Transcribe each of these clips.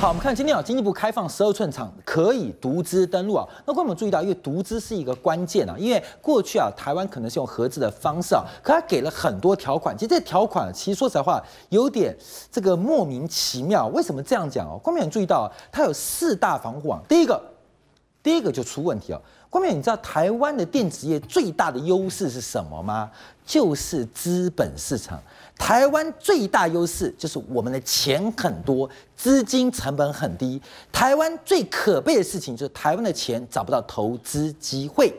好，我们看今天啊，经济部开放十二寸厂可以独资登陆啊。那观众我注意到，因为独资是一个关键啊，因为过去啊，台湾可能是用合资的方式啊，可它给了很多条款。其实这条款，其实说实在话，有点这个莫名其妙。为什么这样讲？光明很注意到，它有四大防护网。第一个，第一个就出问题了。关明你知道台湾的电子业最大的优势是什么吗？就是资本市场。台湾最大优势就是我们的钱很多，资金成本很低。台湾最可悲的事情就是台湾的钱找不到投资机会。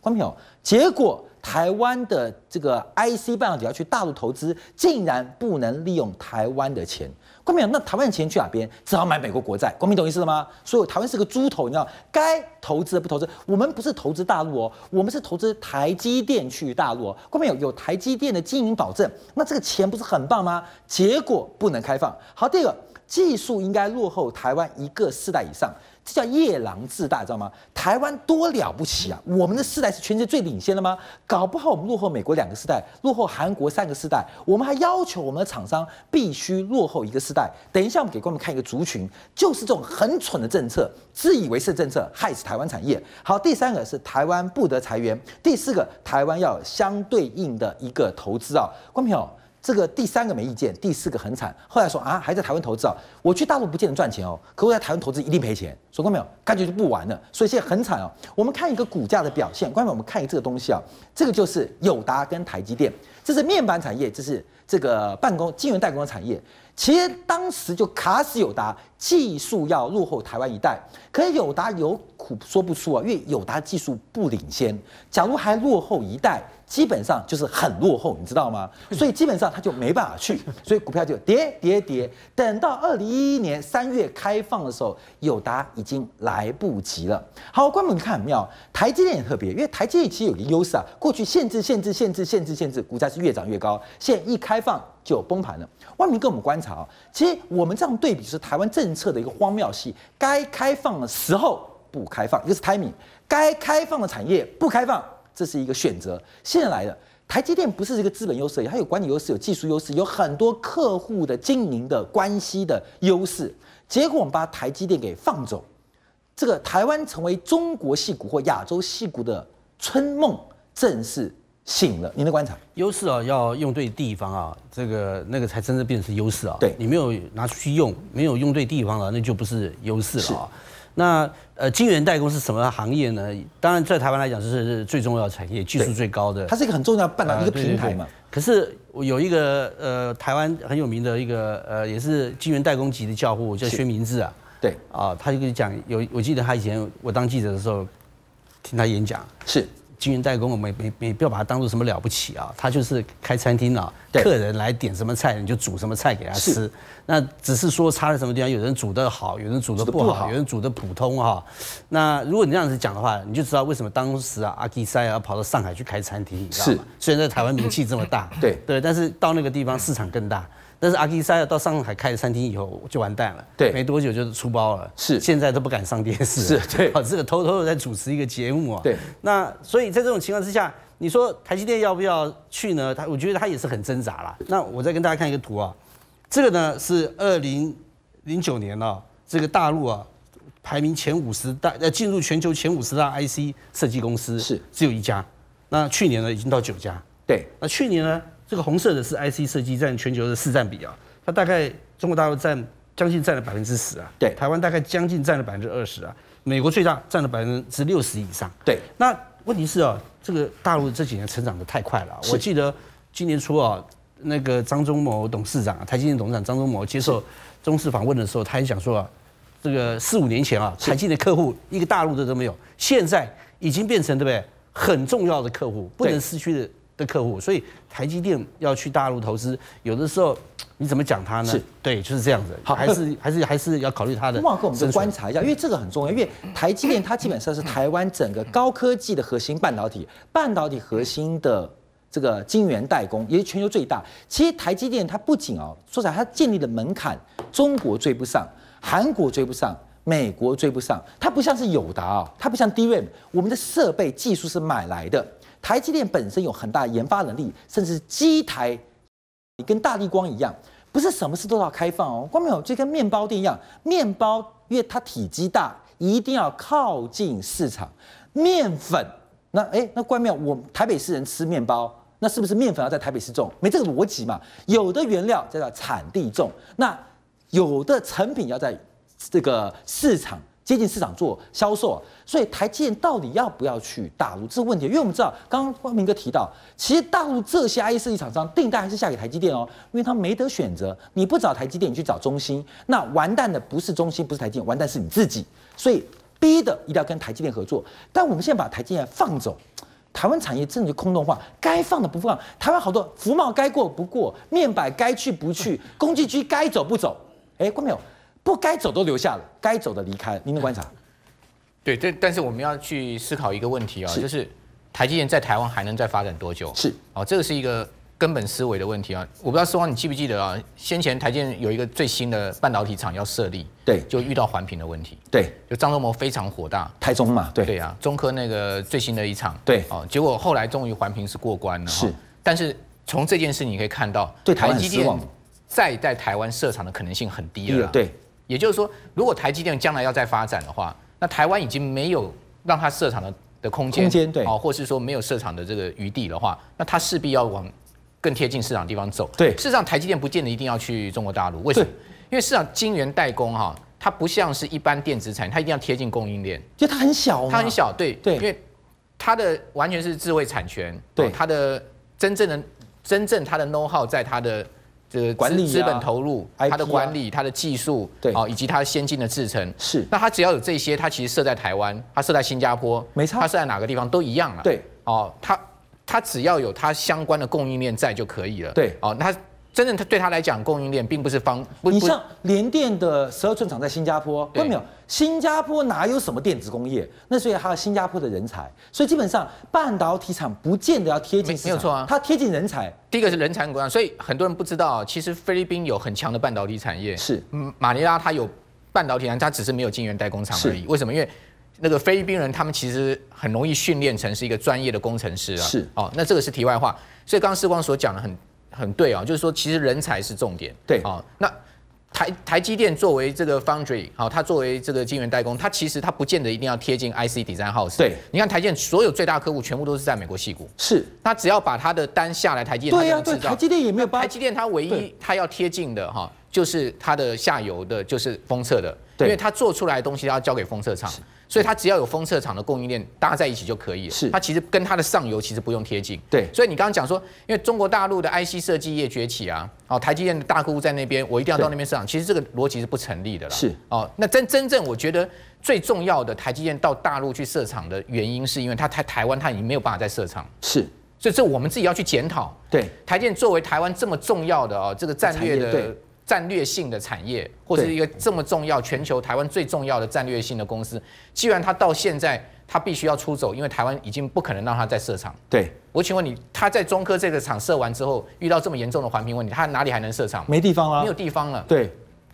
关明友，结果台湾的这个 IC 半导体要去大陆投资，竟然不能利用台湾的钱。民有那台湾钱去哪边？只好买美国国债。公民懂意思了吗？所以台湾是个猪头，你知道该投资的不投资。我们不是投资大陆哦，我们是投资台积电去大陆。关民有有台积电的经营保证，那这个钱不是很棒吗？结果不能开放。好，第二个技术应该落后台湾一个世代以上。这叫夜郎自大，知道吗？台湾多了不起啊！我们的世代是全世界最领先的吗？搞不好我们落后美国两个世代，落后韩国三个世代，我们还要求我们的厂商必须落后一个世代。等一下，我们给观众看一个族群，就是这种很蠢的政策，自以为是的政策，害死台湾产业。好，第三个是台湾不得裁员，第四个台湾要相对应的一个投资啊，观众朋友。这个第三个没意见，第四个很惨。后来说啊，还在台湾投资啊，我去大陆不见得赚钱哦，可我在台湾投资一定赔钱。说过没有？感觉就不玩了。所以现在很惨哦。我们看一个股价的表现，关们，我们看一个东西啊，这个就是友达跟台积电，这是面板产业，这是这个办公金融代工的产业。其实当时就卡死友达，技术要落后台湾一代，可是友达有苦说不出啊，因为友达技术不领先，假如还落后一代。基本上就是很落后，你知道吗？所以基本上他就没办法去，所以股票就跌跌跌。等到二零一一年三月开放的时候，友达已经来不及了。好，关门看很妙，台积电也特别，因为台积电其实有一个优势啊，过去限制限制限制限制限制，股价是越涨越高，现在一开放就崩盘了。万明跟我们观察啊，其实我们这样对比是台湾政策的一个荒谬戏，该开放的时候不开放，一个是 timing，该开放的产业不开放。这是一个选择。现在来了，台积电不是一个资本优势，它有管理优势，有技术优势，有很多客户的经营的关系的优势。结果我们把台积电给放走，这个台湾成为中国戏骨或亚洲戏骨的春梦，正式醒了。您的观察，优势啊，要用对地方啊，这个那个才真正变成是优势啊。对你没有拿出去用，没有用对地方了，那就不是优势了啊。那呃，晶圆代工是什么行业呢？当然，在台湾来讲，是最重要的产业，技术最高的。它是一个很重要的半导体一个平台嘛。可是有一个呃，台湾很有名的一个呃，也是晶圆代工级的教父，叫薛明志啊。对啊，他就跟你讲，有我记得他以前我当记者的时候听他演讲是。经营代工，我们没没没必要把它当做什么了不起啊，他就是开餐厅啊，客人来点什么菜，你就煮什么菜给他吃。那只是说差在什么地方，有人煮得好，有人煮得不好，有人煮得普通哈。那如果你这样子讲的话，你就知道为什么当时啊阿基赛啊跑到上海去开餐厅，你知道吗？虽然在台湾名气这么大，对对，但是到那个地方市场更大。但是阿基山要到上海开餐厅以后就完蛋了，对，没多久就是出包了，是，现在都不敢上电视，是，对，啊，这个偷偷的在主持一个节目啊，对，那所以在这种情况之下，你说台积电要不要去呢？他我觉得他也是很挣扎了。那我再跟大家看一个图啊，这个呢是二零零九年啊，这个大陆啊排名前五十大呃进入全球前五十大 IC 设计公司是只有一家，那去年呢已经到九家，对，那去年呢？这个红色的是 IC 设计占全球的市占比啊，它大概中国大陆占将近占了百分之十啊，对，台湾大概将近占了百分之二十啊，美国最大占了百分之六十以上，对。那问题是啊，这个大陆这几年成长的太快了，我记得今年初啊，那个张忠谋董事长，台积电董事长张忠谋接受中视访问的时候，他也讲说啊，这个四五年前啊，台积的客户一个大陆的都没有，现在已经变成对不对，很重要的客户，不能失去的。的客户，所以台积电要去大陆投资，有的时候你怎么讲它呢？是，对，就是这样子。好，还是还是还是要考虑它的，我们再观察一下，因为这个很重要。因为台积电它基本上是台湾整个高科技的核心半导体，半导体核心的这个晶圆代工也是全球最大。其实台积电它不仅哦，说实来它建立的门槛，中国追不上，韩国追不上，美国追不上。它不像是友达啊，它不像 DRAM，我们的设备技术是买来的。台积电本身有很大研发能力，甚至机台，你跟大地光一样，不是什么事都要开放哦。光妙就跟面包店一样，面包因为它体积大，一定要靠近市场。面粉那哎那关妙，我台北市人吃面包，那是不是面粉要在台北市种？没这个逻辑嘛。有的原料叫做产地种，那有的成品要在这个市场。接近市场做销售，所以台积电到底要不要去大陆这个问题？因为我们知道，刚刚光明哥提到，其实大陆这些 i i 设计厂商订单还是下给台积电哦，因为他没得选择。你不找台积电，你去找中兴，那完蛋的不是中兴，不是台积电，完蛋是你自己。所以，逼的一定要跟台积电合作。但我们现在把台积电放走，台湾产业真的就空洞化，该放的不放。台湾好多福茂该过不过，面板该去不去，工具机该走不走。哎，关没有？不该走都留下了，该走的离开了。您的观察，对，但但是我们要去思考一个问题啊，就是台积电在台湾还能再发展多久？是哦，这个是一个根本思维的问题啊。我不知道思光你记不记得啊，先前台积电有一个最新的半导体厂要设立，对，就遇到环评的问题，对，就张忠谋非常火大，台中嘛，对，对啊，中科那个最新的一场，对，哦，结果后来终于环评是过关了，是，但是从这件事你可以看到，对台积电在在台湾设厂的可能性很低了，对。也就是说，如果台积电将来要再发展的话，那台湾已经没有让它设厂的的空间，对，哦，或是说没有设厂的这个余地的话，那它势必要往更贴近市场的地方走。对，事实上，台积电不见得一定要去中国大陆，为什么？因为市场晶圆代工哈，它不像是一般电子产业，它一定要贴近供应链。就它很小，它很小，对，对，因为它的完全是智慧产权，对，它的真正的真正它的 know how 在它的。管理资本投入，它的管理，它的技术，对以及它先进的制成，是。那它只要有这些，它其实设在台湾，它设在新加坡，没错，它设在哪个地方都一样了。对，哦，它它只要有它相关的供应链在就可以了。对，哦，那。真正他对他来讲，供应链并不是方。你像联电的十二寸厂在新加坡，看没有？新加坡哪有什么电子工业？那所以还有新加坡的人才。所以基本上半导体厂不见得要贴近，没有错啊，它贴近人才。第一个是人才，所以很多人不知道，其实菲律宾有很强的半导体产业。是，马尼拉它有半导体厂，它只是没有晶圆代工厂而已。为什么？因为那个菲律宾人他们其实很容易训练成是一个专业的工程师啊。是，哦，那这个是题外话。所以刚刚时光所讲的很。很对哦，就是说，其实人才是重点。对啊，那台台积电作为这个 foundry，好，它作为这个晶圆代工，它其实它不见得一定要贴近 IC design house。对，你看台积电所有最大客户全部都是在美国西部。是，他只要把他的单下来，台积电对呀，对，台积电也没有，台积电它唯一它要贴近的哈。就是它的下游的，就是封测的，因为它做出来的东西要交给封测厂，所以它只要有封测厂的供应链搭在一起就可以了。是，它其实跟它的上游其实不用贴近。对，所以你刚刚讲说，因为中国大陆的 IC 设计业崛起啊，哦，台积电的大客户在那边，我一定要到那边市场，其实这个逻辑是不成立的了。是，哦，那真真正我觉得最重要的台积电到大陆去设厂的原因，是因为它台台湾它已经没有办法再设厂。是，所以这我们自己要去检讨。对，台积电作为台湾这么重要的哦，这个战略的。战略性的产业，或者一个这么重要、全球台湾最重要的战略性的公司，既然它到现在它必须要出走，因为台湾已经不可能让它再设厂。对，我请问你，它在中科这个厂设完之后，遇到这么严重的环评问题，它哪里还能设厂？没地方了，没有地方了。对，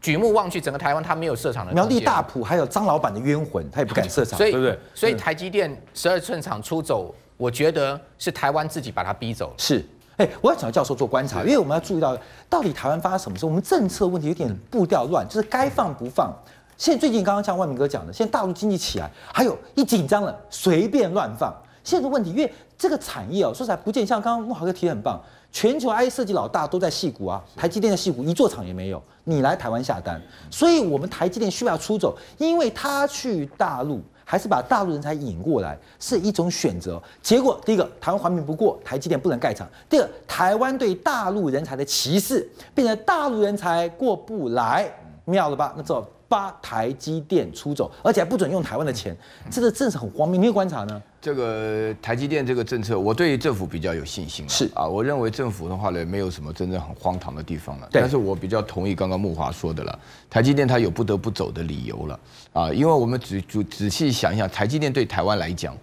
举目望去，整个台湾它没有设厂的。苗栗大埔还有张老板的冤魂，他也不敢设厂，对不对？所以台积电十二寸厂出走，我觉得是台湾自己把它逼走了。是。哎，我要找教授做观察，因为我们要注意到到底台湾发生什么事。我们政策问题有点步调乱，就是该放不放。现在最近刚刚像万明哥讲的，现在大陆经济起来，还有一紧张了，随便乱放。现在的问题，因为这个产业哦，说起来不见像刚刚木豪哥提的很棒，全球 I 设计老大都在戏谷啊，台积电的戏谷一座厂也没有，你来台湾下单，所以我们台积电需要出走，因为他去大陆。还是把大陆人才引过来是一种选择。结果，第一个，台湾环评不过台积电不能盖厂；第二，台湾对大陆人才的歧视，变成大陆人才过不来，妙了吧？那叫八台积电出走，而且还不准用台湾的钱，这个真是很荒谬。你有观察呢？这个台积电这个政策，我对政府比较有信心了。是啊，我认为政府的话呢，没有什么真正很荒唐的地方了。但是我比较同意刚刚木华说的了，台积电它有不得不走的理由了啊，因为我们仔仔仔细想一想，台积电对台湾来讲。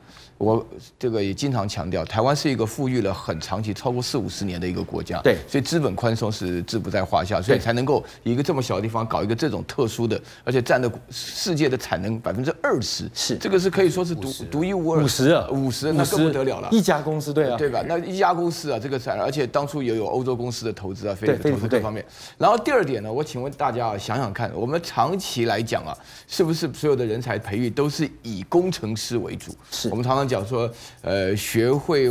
我这个也经常强调，台湾是一个富裕了很长期超过四五十年的一个国家，对，所以资本宽松是志不在话下，所以才能够一个这么小的地方搞一个这种特殊的，而且占的世界的产能百分之二十，是这个是可以说是独独一无二，五十，五十，那更不得了了，一家公司对啊，对吧？那一家公司啊，这个产，而且当初也有欧洲公司的投资啊，非投资各方面。然后第二点呢，我请问大家啊，想想看，我们长期来讲啊，是不是所有的人才培育都是以工程师为主？是我们常常。讲说，呃，学会。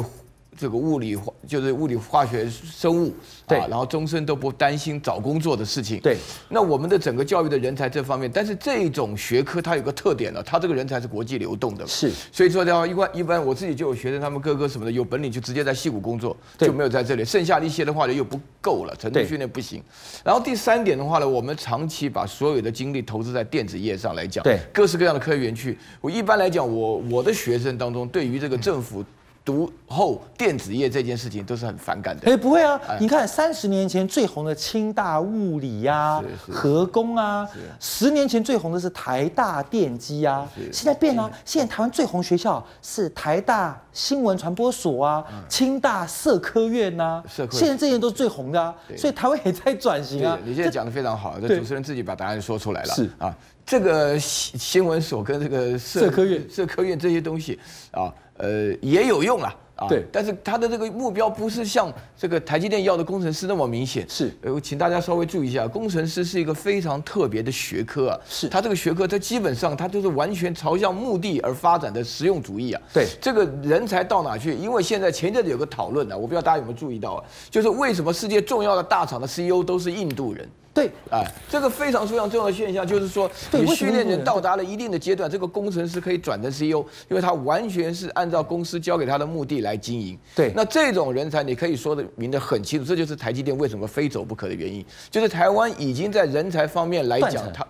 这个物理化就是物理化学生物，对，然后终身都不担心找工作的事情。对，那我们的整个教育的人才这方面，但是这种学科它有个特点了，它这个人才是国际流动的。是，所以说的话，一般一般我自己就有学生，他们哥哥什么的有本领就直接在西谷工作，就没有在这里。剩下的一些的话呢又不够了，程度训练不行。然后第三点的话呢，我们长期把所有的精力投资在电子业上来讲，对，各式各样的科研园区。我一般来讲，我我的学生当中对于这个政府。读后电子业这件事情都是很反感的。哎，不会啊！你看三十年前最红的清大物理呀、核工啊，十年前最红的是台大电机啊，现在变了。现在台湾最红学校是台大新闻传播所啊，清大社科院呐，现在这些都是最红的。啊。所以台湾也在转型啊。你现在讲的非常好，主持人自己把答案说出来了。是啊。这个新新闻所跟这个社科院社科院这些东西啊，呃，也有用啊，对。但是他的这个目标不是像这个台积电要的工程师那么明显。是，呃，请大家稍微注意一下，工程师是一个非常特别的学科啊。是。他这个学科，他基本上他就是完全朝向目的而发展的实用主义啊。对。这个人才到哪去？因为现在前阵子有个讨论啊，我不知道大家有没有注意到，啊，就是为什么世界重要的大厂的 CEO 都是印度人？对，哎，这个非常非常重要的现象就是说，你训练人到达了一定的阶段，这个工程师可以转成 CEO，因为他完全是按照公司交给他的目的来经营。对，那这种人才，你可以说的明的很清楚，这就是台积电为什么非走不可的原因，就是台湾已经在人才方面来讲，他，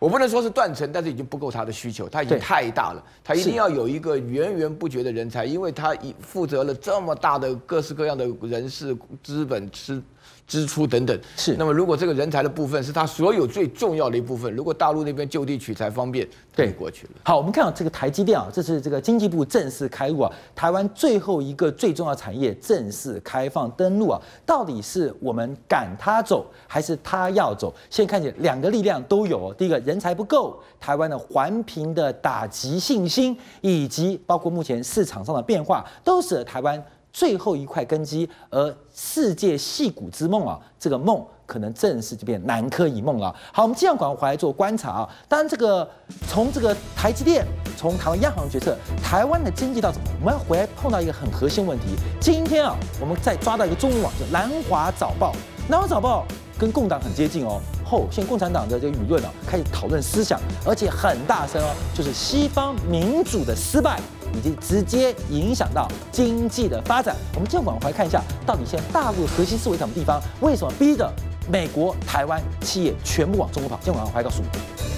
我不能说是断层，但是已经不够他的需求，他已经太大了，他一定要有一个源源不绝的人才，因为他已负责了这么大的各式各样的人事、资本、资。支出等等是，那么如果这个人才的部分是他所有最重要的一部分，如果大陆那边就地取材方便，对过去了。好，我们看到这个台积电啊，这是这个经济部正式开路啊，台湾最后一个最重要产业正式开放登陆啊，到底是我们赶他走，还是他要走？现在看起来两个力量都有。第一个人才不够，台湾的环评的打击信心，以及包括目前市场上的变化，都使得台湾。最后一块根基，而世界戏骨之梦啊，这个梦可能正式就变南柯一梦了。好，我们这样快回来做观察啊。当然，这个从这个台积电，从台湾央行决策，台湾的经济到什么？我们要回来碰到一个很核心问题。今天啊，我们再抓到一个中文网，叫《南华早报》。《南华早报》跟共党很接近哦。后，现在共产党的这个舆论啊，开始讨论思想，而且很大声哦，就是西方民主的失败。以及直接影响到经济的发展。我们接往回来看一下，到底现在大陆核心思维什么地方？为什么逼着美国、台湾企业全部往中国跑？天晚上回来告诉你。